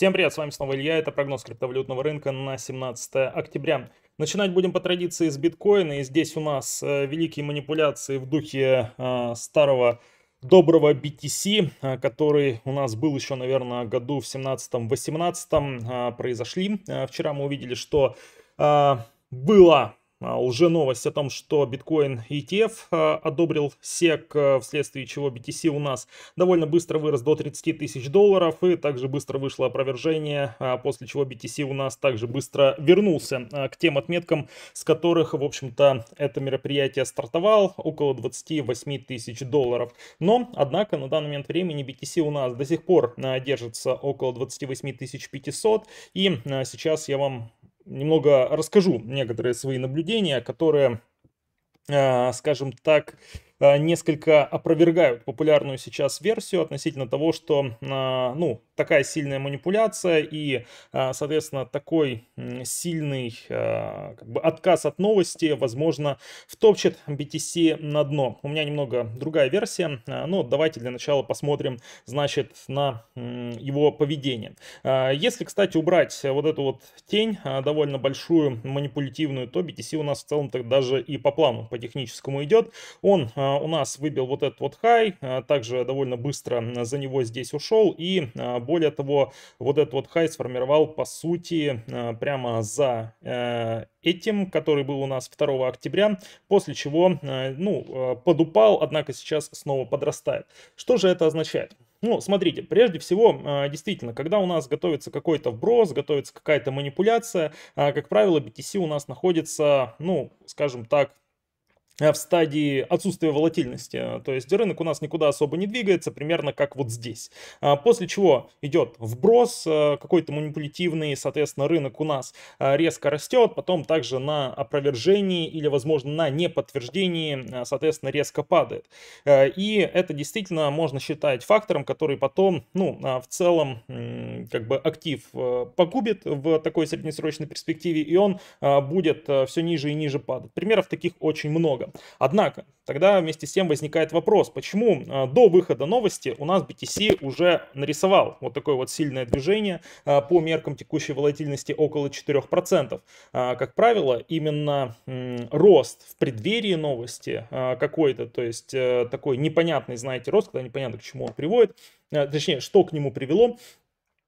Всем привет, а с вами снова Илья, это прогноз криптовалютного рынка на 17 октября. Начинать будем по традиции с биткоина, и здесь у нас э, великие манипуляции в духе э, старого доброго BTC, э, который у нас был еще, наверное, году в 17-18, произошли. Вчера мы увидели, что было. А, уже новость о том, что биткоин ETF а, одобрил SEC, а, вследствие чего BTC у нас довольно быстро вырос до 30 тысяч долларов, и также быстро вышло опровержение, после чего BTC у нас также быстро вернулся к тем отметкам, с которых, в общем-то, это мероприятие стартовал, около 28 тысяч долларов. Но, однако, на данный момент времени BTC у нас до сих пор держится около 28 500, и сейчас я вам немного расскажу некоторые свои наблюдения, которые, а, скажем так, а, несколько опровергают популярную сейчас версию относительно того, что а, ну, такая сильная манипуляция и, а, соответственно, такой сильный а, как бы, отказ от новости, возможно, втопчет BTC на дно. У меня немного другая версия, а, но давайте для начала посмотрим, значит, на его поведение. Если, кстати, убрать вот эту вот тень, довольно большую, манипулятивную, то BTC у нас в целом так даже и по плану, по техническому идет. Он у нас выбил вот этот вот хай, также довольно быстро за него здесь ушел и более того, вот этот вот хай сформировал, по сути, э, прямо за э, этим, который был у нас 2 октября, после чего, э, ну, подупал, однако сейчас снова подрастает. Что же это означает? Ну, смотрите, прежде всего, действительно, когда у нас готовится какой-то вброс, готовится какая-то манипуляция, как правило, BTC у нас находится, ну, скажем так, Э, в стадии отсутствия волатильности. То есть рынок у нас никуда особо не двигается, примерно как вот здесь. А, после чего идет вброс э, какой-то манипулятивный, соответственно, рынок у нас э, резко растет, потом также на опровержении или, возможно, на неподтверждении, соответственно, резко падает. И это действительно можно считать фактором, который потом, ну, в целом, как бы актив погубит в такой среднесрочной перспективе, и он будет все ниже и ниже падать. Примеров таких очень много. Однако, тогда вместе с тем возникает вопрос, почему а, до выхода новости у нас BTC уже нарисовал вот такое вот сильное движение а, по меркам текущей волатильности около 4%. А, как правило, именно рост в преддверии новости какой-то, то есть э, такой непонятный, знаете, рост, когда непонятно к чему он приводит, э, точнее, что к нему привело,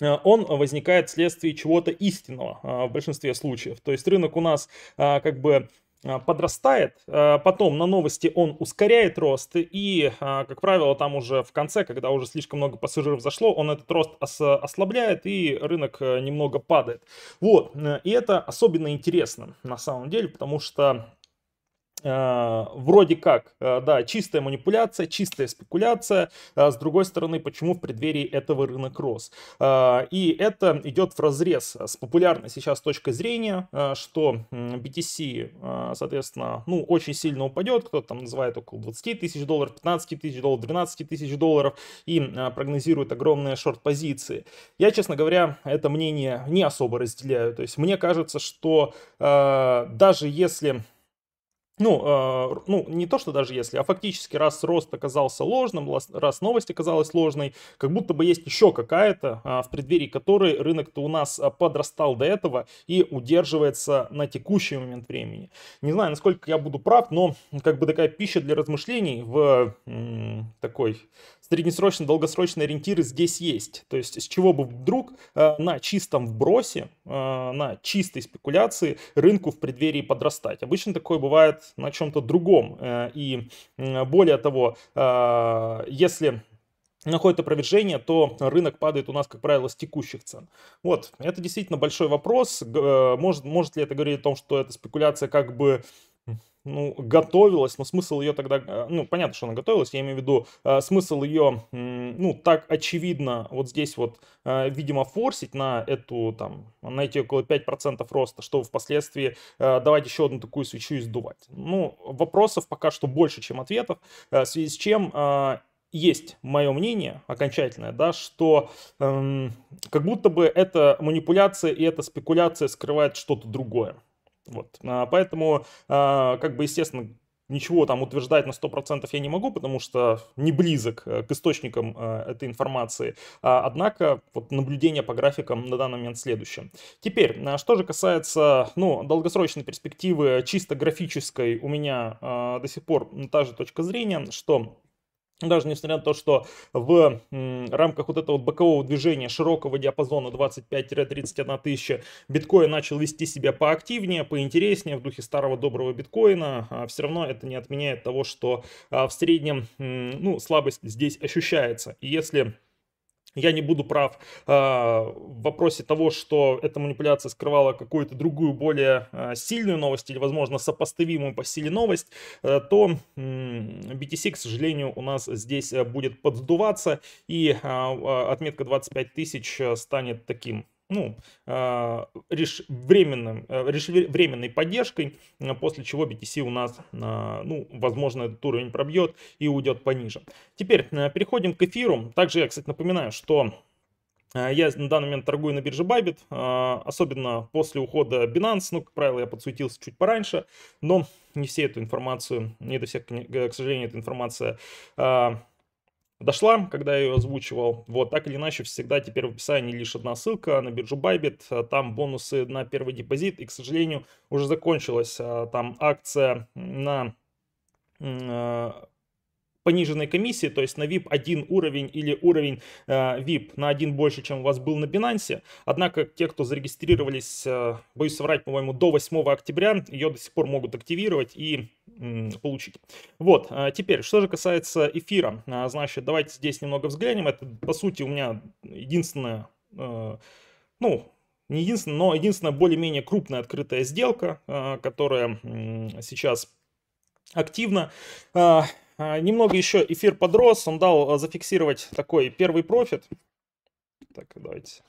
э, он возникает вследствие чего-то истинного в большинстве случаев. То есть рынок у нас как бы Э, подрастает, э, потом на новости он ускоряет рост, и, э, как правило, там уже в конце, когда уже слишком много пассажиров зашло, он этот рост ослабляет, и рынок немного падает. Вот, и это особенно интересно на самом деле, потому что Э, вроде как, э, да, чистая манипуляция, чистая спекуляция. Э, с другой стороны, почему в преддверии этого рынок рос? И это идет в разрез с популярной сейчас точкой зрения, что BTC, соответственно, ну, очень сильно упадет. Кто-то там называет около 20 тысяч долларов, 15 тысяч долларов, 12 тысяч долларов и прогнозирует огромные шорт-позиции. Я, честно говоря, это мнение не особо разделяю. То есть мне кажется, что даже если ну, э, ну, не то, что даже если, а фактически раз рост оказался ложным, раз новость оказалась ложной, как будто бы есть еще какая-то, э, в преддверии которой рынок-то у нас а, подрастал до этого и удерживается на текущий момент времени. Не знаю, насколько я буду прав, но как бы такая пища для размышлений в э, такой среднесрочные, долгосрочные ориентиры здесь есть. То есть с чего бы вдруг э, на чистом вбросе, э, на чистой спекуляции рынку в преддверии подрастать. Обычно такое бывает на чем-то другом. Э, и более того, э, если находит опровержение, то рынок падает у нас, как правило, с текущих цен. Вот, это действительно большой вопрос. Э, может, может ли это говорить о том, что эта спекуляция как бы ну, готовилась, но смысл ее тогда, э, ну, понятно, что она готовилась, я имею в виду, э, смысл ее, ну, так очевидно вот здесь вот, э, видимо, форсить на эту, там, на эти около 5% роста, чтобы впоследствии давать еще одну такую свечу и сдувать. Ну, вопросов пока что больше, чем ответов, в связи с чем есть мое мнение окончательное, да, что эм, как будто бы эта манипуляция и эта спекуляция скрывает что-то другое. Вот. А, поэтому, а, как бы, естественно, ничего там утверждать на 100% я не могу, потому что не близок э, к источникам э, этой информации. А, однако вот наблюдение по графикам на данный момент следующее. Теперь, что же касается ну, долгосрочной перспективы, чисто графической, у меня до сих пор та же точка зрения, что даже несмотря на то, что в рамках вот этого вот бокового движения широкого диапазона 25-31 тысяча биткоин начал вести себя поактивнее, поинтереснее в духе старого доброго биткоина, а все равно это не отменяет того, что а, в среднем ну, слабость здесь ощущается. И если я не буду прав э, в вопросе того, что эта манипуляция скрывала какую-то другую, более э, сильную новость или, возможно, сопоставимую по силе новость, э, то э, BTC, к сожалению, у нас здесь э, будет поддуваться, и а, э, отметка 25 тысяч станет таким ну, а, реш, временным, а, реш, временной поддержкой, а, после чего BTC у нас, ну, возможно, этот уровень пробьет и уйдет пониже. Теперь переходим к эфиру. Также я, кстати, напоминаю, что я на данный момент торгую на бирже Bybit, особенно после ухода Binance. Ну, как правило, я подсуетился чуть пораньше, но не все эту информацию, не до всех, к сожалению, эта информация дошла, когда я ее озвучивал. Вот, так или иначе, всегда теперь в описании лишь одна ссылка на биржу Bybit, а там бонусы на первый депозит, и, к сожалению, уже закончилась а, там акция на а, пониженной комиссии, то есть на VIP один уровень или уровень э, VIP на один больше, чем у вас был на Binance. Однако те, кто зарегистрировались, э, боюсь соврать, по-моему, до 8 октября, ее до сих пор могут активировать и получить. Вот, э, теперь, что же касается эфира, э, значит, давайте здесь немного взглянем. Это, по сути, у меня единственная, э, ну, не единственная, но единственная более-менее крупная открытая сделка, которая сейчас активна. А, немного еще эфир подрос, он дал э, зафиксировать такой первый профит. Так, давайте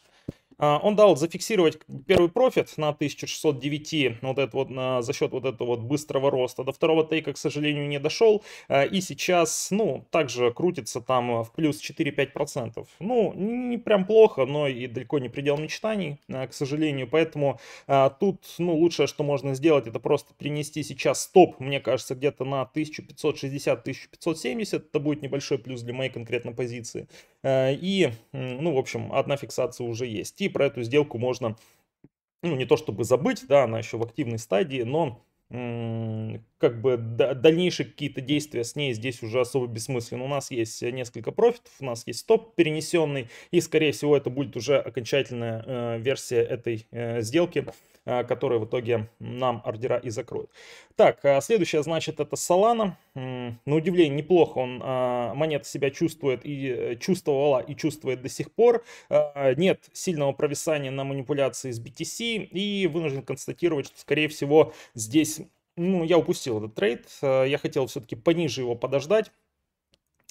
а, он дал зафиксировать первый профит на 1609 вот это вот, на, за счет вот этого вот быстрого роста. До второго тейка, к сожалению, не дошел. А, и сейчас, ну, также крутится там в плюс 4-5%. Ну, не прям плохо, но и далеко не предел мечтаний, а, к сожалению. Поэтому тут, ну, лучшее, что можно сделать, это просто принести сейчас стоп, мне кажется, где-то на 1560-1570. Это будет небольшой плюс для моей конкретной позиции. И, ну, в общем, одна фиксация уже есть. И про эту сделку можно, ну, не то чтобы забыть, да, она еще в активной стадии, но как бы дальнейшие какие-то действия с ней здесь уже особо бессмысленно. У нас есть несколько профитов, у нас есть стоп перенесенный, и, скорее всего, это будет уже окончательная э, версия этой э, сделки Э, которые в итоге нам ордера и закроют. Так, а следующее, значит, это Solana. На удивление, неплохо он, э, монета себя чувствует и э, чувствовала и чувствует до сих пор. Нет сильного провисания на манипуляции с BTC и вынужден констатировать, что, скорее всего, здесь, ну, я упустил этот трейд. Я хотел все-таки пониже его подождать.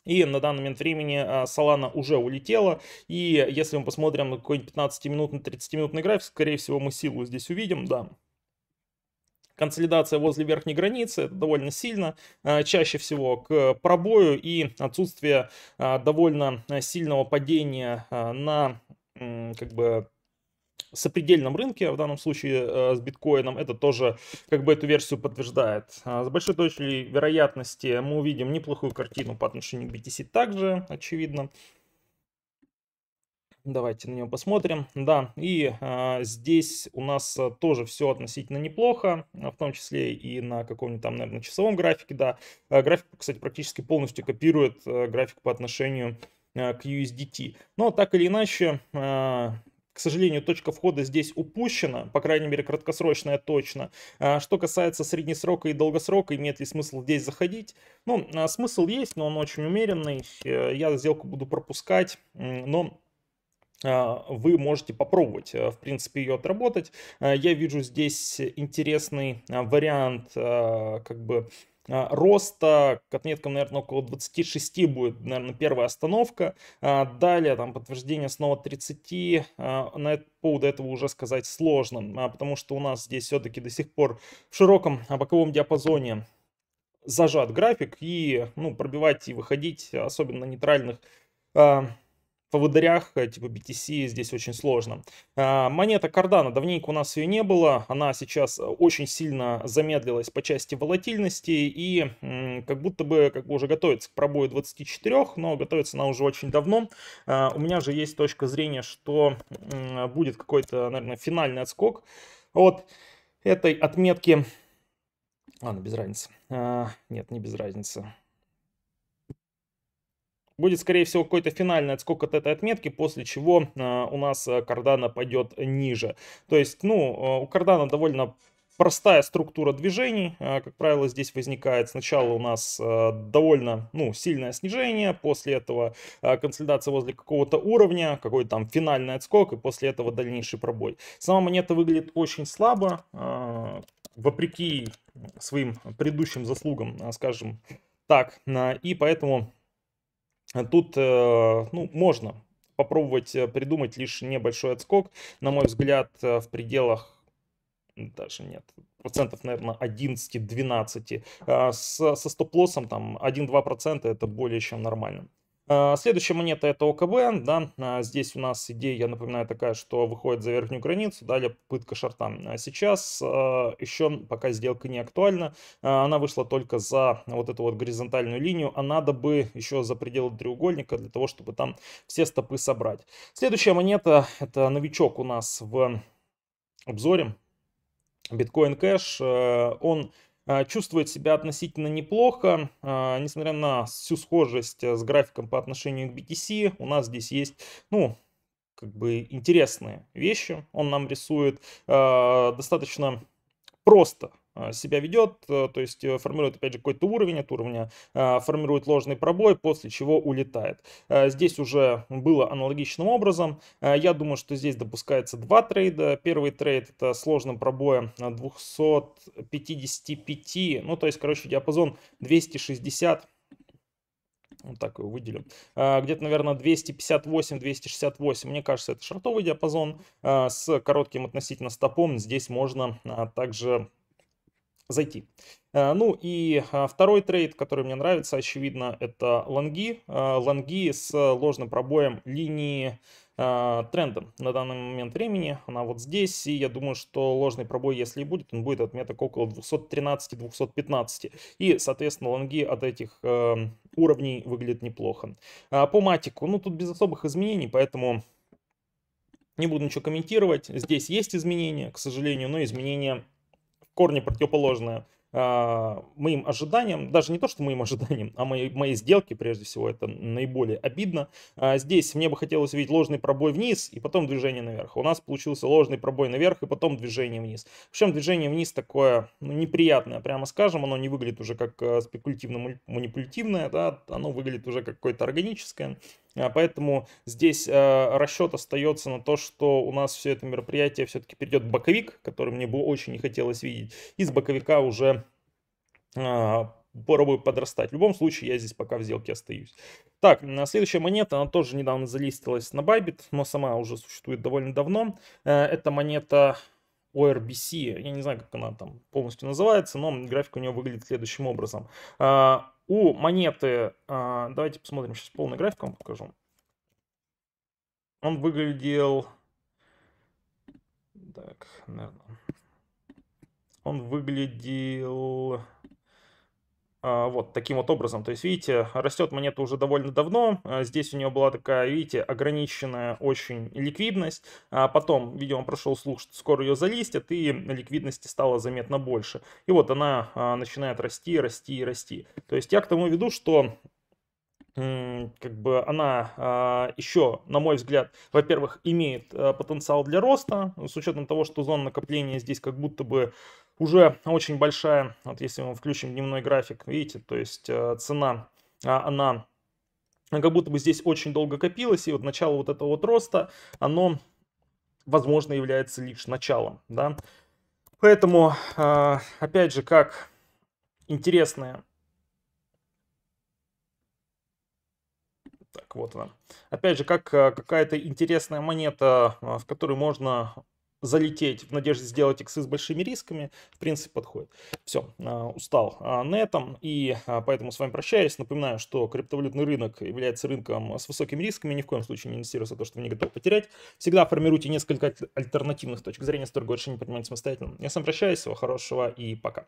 И на данный момент времени Солана уже улетела. И если мы посмотрим на какой-нибудь 15-минутный, 30-минутный график, скорее всего, мы силу здесь увидим, да. Консолидация возле верхней границы, это довольно сильно, а, чаще всего к пробою и отсутствие а, довольно а, сильного падения на как бы сопредельном рынке, в данном случае э, с биткоином, это тоже как бы эту версию подтверждает. А, с большой точкой вероятности мы увидим неплохую картину по отношению к BTC также, очевидно. Давайте на нее посмотрим. Да, и э, здесь у нас э, тоже все относительно неплохо, в том числе и на каком-нибудь там, наверное, часовом графике, да. А, график, кстати, практически полностью копирует э, график по отношению к USDT. Но так или иначе, к сожалению, точка входа здесь упущена, по крайней мере, краткосрочная точно. А что касается среднесрока и долгосрока, имеет ли смысл здесь заходить? Ну, а, смысл есть, но он очень умеренный. Э, я сделку буду пропускать, но а, вы можете попробовать, э, в принципе, ее отработать. Э, я вижу здесь интересный вариант, как бы, а, роста к отметкам, наверное, около 26 будет, наверное, первая остановка. А, далее там подтверждение снова 30. А, на поводу этого уже сказать сложно, потому что у нас здесь все-таки до сих пор в широком боковом диапазоне зажат график и ну, пробивать и выходить, особенно на нейтральных поводырях э, типа BTC здесь очень сложно. А, монета Cardano, давненько у нас ее не было, она сейчас э, очень сильно замедлилась по части волатильности и как будто бы как бы уже готовится к пробою 24, но готовится она уже очень давно. А, у меня же есть точка зрения, что будет какой-то, наверное, финальный отскок от этой отметки. Ладно, без разницы. А, нет, не без разницы. Будет, скорее всего, какой-то финальный отскок от этой отметки, после чего а, у нас э, кардана пойдет ниже. То есть, ну, э, у кардана довольно простая структура движений, э, как правило, здесь возникает сначала у нас довольно ну, сильное снижение, после этого консолидация возле какого-то уровня, какой-то там финальный отскок и после этого дальнейший пробой. Сама монета выглядит очень слабо, вопреки своим предыдущим заслугам, скажем так, и поэтому Тут э, ну, можно попробовать э, придумать лишь небольшой отскок. На мой взгляд, э, в пределах даже нет, процентов, наверное, 11-12. Со, со стоп-лоссом там 1-2 процента это более чем нормально. А, следующая монета это ОКБ, да, а, здесь у нас идея, я напоминаю, такая, что выходит за верхнюю границу, далее попытка шарта. А сейчас еще пока сделка не актуальна, она вышла только за вот эту вот горизонтальную линию, а надо бы еще за пределы треугольника для того, чтобы там все стопы собрать. Следующая монета это новичок у нас в обзоре, биткоин кэш, он а, чувствует себя относительно неплохо, а, несмотря на всю схожесть а, с графиком по отношению к BTC, у нас здесь есть, ну, как бы интересные вещи, он нам рисует достаточно просто а, себя ведет, э, то есть э, формирует, опять же, какой-то уровень, от уровня а, формирует ложный пробой, после чего улетает. А, здесь уже было аналогичным образом. Я думаю, что здесь допускается два трейда. Первый трейд это сложным пробоем 255, ну то есть, короче, диапазон 260 вот так его выделим, где-то, наверное, 258-268, мне кажется, это шортовый диапазон, с коротким относительно стопом здесь можно также зайти. Э, ну и а, второй трейд, который мне нравится, очевидно, это лонги. Э, лонги с ложным пробоем линии э, тренда на данный момент времени. Она вот здесь, и я думаю, что ложный пробой, если и будет, он будет отметок около 213-215. И, соответственно, лонги от этих эм, уровней выглядят неплохо. А по матику, ну тут без особых изменений, поэтому... Не буду ничего комментировать. Здесь есть изменения, к сожалению, но изменения корни противоположные а, моим ожиданиям, даже не то, что моим ожиданиям, а моей, моей сделке, прежде всего, это наиболее обидно. А, здесь мне бы хотелось видеть ложный пробой вниз и потом движение наверх. У нас получился ложный пробой наверх и потом движение вниз. Причем движение вниз такое ну, неприятное, прямо скажем, оно не выглядит уже как э, спекулятивно-манипулятивное, да, оно выглядит уже как какое-то органическое. А, поэтому здесь а, расчет остается на то, что у нас все это мероприятие все-таки перейдет в боковик, который мне бы очень не хотелось видеть. Из боковика уже а, попробую подрастать. В любом случае, я здесь пока в сделке остаюсь. Так, следующая монета, она тоже недавно залистилась на Bybit, но сама уже существует довольно давно. Это монета ORBC, я не знаю, как она там полностью называется, но график у нее выглядит следующим образом. У монеты, а, давайте посмотрим, сейчас полный график вам покажу. Он выглядел... Так, наверное. Он выглядел... А, вот таким вот образом. То есть, видите, растет монета уже довольно давно. А, здесь у нее была такая, видите, ограниченная очень ликвидность. А потом, видимо, прошел слух, что скоро ее залистят, и ликвидности стало заметно больше. И вот она а, начинает расти, расти и расти. То есть я к тому веду, что как бы она а, еще, на мой взгляд, во-первых, имеет а, потенциал для роста, с учетом того, что зона накопления здесь как будто бы уже очень большая. Вот если мы включим дневной график, видите, то есть э, цена, а, она как будто бы здесь очень долго копилась, и вот начало вот этого вот роста, оно, возможно, является лишь началом, да. Поэтому, э, опять же, как интересная Так, вот она. Опять же, как э, какая-то интересная монета, в которой можно залететь в надежде сделать иксы с большими рисками, в принципе, подходит. Все, а, устал на этом, и а, поэтому с вами прощаюсь. Напоминаю, что криптовалютный рынок является рынком с высокими рисками, ни в коем случае не инвестируйте то, что вы не готовы потерять. Всегда формируйте несколько альтернативных точек зрения, с торговой решения принимать самостоятельно. Я с вами прощаюсь, всего хорошего и пока.